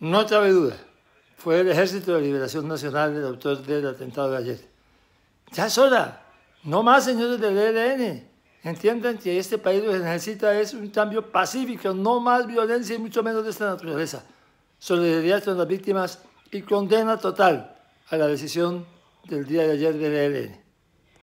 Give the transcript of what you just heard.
No cabe duda, fue el Ejército de Liberación Nacional el autor del atentado de ayer. Ya es hora, no más señores del ELN. Entiendan que este país lo que necesita es un cambio pacífico, no más violencia y mucho menos de esta naturaleza. Solidaridad con las víctimas y condena total a la decisión del día de ayer del ELN.